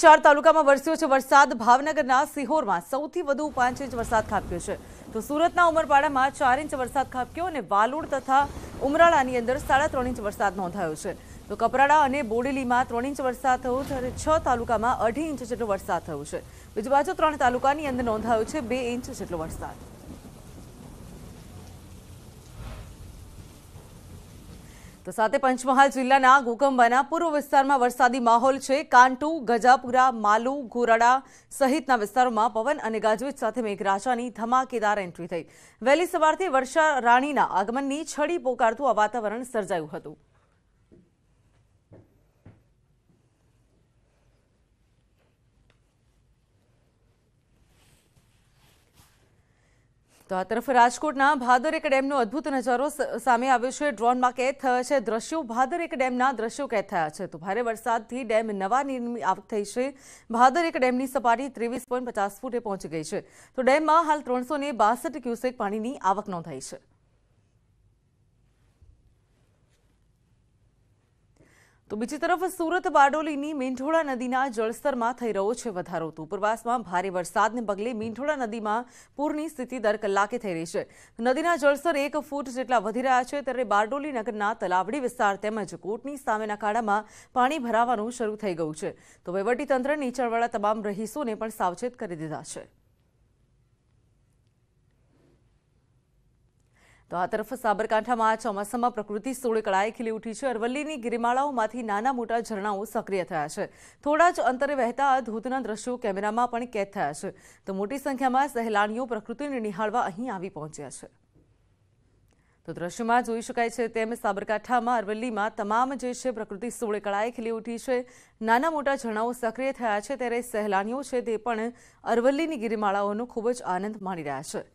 ચાર તાલુકામાં વરસ્યો છે વરસાદ ભાવનગરના સિહોરમાં સૌથી વધુ પાંચ ઇંચ વરસાદ ખાબક્યો છે તો સુરતના ઉમરપાડામાં ચાર ઇંચ વરસાદ ખાબક્યો અને વાલોડ તથા ઉમરાળાની અંદર સાડા ત્રણ ઇંચ વરસાદ નોંધાયો છે તો કપરાડા અને બોડેલીમાં ત્રણ ઇંચ વરસાદ થયો જ્યારે છ તાલુકામાં અઢી ઇંચ જેટલો વરસાદ થયો છે બીજી બાજુ ત્રણ તાલુકાની અંદર નોંધાયો છે બે ઇંચ જેટલો વરસાદ તો સાથે પંચમહાલ જિલ્લાના ગોકંબાના પૂર્વ વિસ્તારમાં વરસાદી માહોલ છે કાંટુ ગજાપુરા માલુ ઘોરાડા સહિતના વિસ્તારોમાં પવન અને ગાજવીજ સાથે મેઘરાજાની ધમાકેદાર એન્ટ્રી થઈ વહેલી સવારથી વર્ષા રાણીના આગમનની છડી પોકારતું આ વાતાવરણ સર્જાયું હતું તો આ તરફ રાજકોટના ભાદરેક ડેમનો અદભુત નજારો સામે આવ્યો છે ડ્રોનમાં કેદ થયા છે દ્રશ્યો ભાદરેક ડેમના દ્રશ્યો કેદ થયા છે તો ભારે વરસાદથી ડેમ નવા નીરની આવક થઈ છે ભાદરેક ડેમની સપાટી ત્રેવીસ પોઈન્ટ પચાસ ફૂટે પહોંચી ગઈ છે તો ડેમમાં હાલ ત્રણસો બાસઠ ક્યુસેક પાણીની આવક નોંધાઈ છે તો બીજી તરફ સુરત બારડોલીની મીંઢોળા નદીના જળસ્તરમાં થઈ રહ્યો છે વધારો તો ઉપરવાસમાં ભારે વરસાદને પગલે મીંઢોળા નદીમાં પૂરની સ્થિતિ દર કલાકે થઈ રહી છે નદીના જળસ્તર એક ફૂટ જેટલા વધી રહ્યા છે ત્યારે બારડોલી નગરના તલાવડી વિસ્તાર તેમજ કોટની સામેના ખાડામાં પાણી ભરાવાનું શરૂ થઈ ગયું છે તો વહીવટીતંત્ર નીચાણવાળા તમામ રહીશોને પણ સાવચેત કરી દીધા છે તો આ તરફ સાબરકાંઠામાં ચોમાસામાં પ્રકૃતિ સોળ કળાએ ખીલી ઉઠી છે અરવલ્લીની ગિરિમાળાઓમાંથી નાના મોટા ઝરણાઓ સક્રિય થયા છે થોડા જ અંતરે વહેતા ધોધના દ્રશ્યો કેમેરામાં પણ કેદ થયા છે તો મોટી સંખ્યામાં સહેલાણીઓ પ્રકૃતિને નિહાળવા અહીં આવી પહોંચ્યા છે તો દ્રશ્યમાં જોઈ શકાય છે તેમ સાબરકાંઠામાં અરવલ્લીમાં તમામ જે છે પ્રકૃતિ સોળ કળાએ ખીલી ઉઠી છે નાના મોટા ઝરણાઓ સક્રિય થયા છે ત્યારે સહેલાણીઓ છે તે પણ અરવલ્લીની ગિરિમાળાઓનો ખૂબ જ આનંદ માણી રહ્યા છે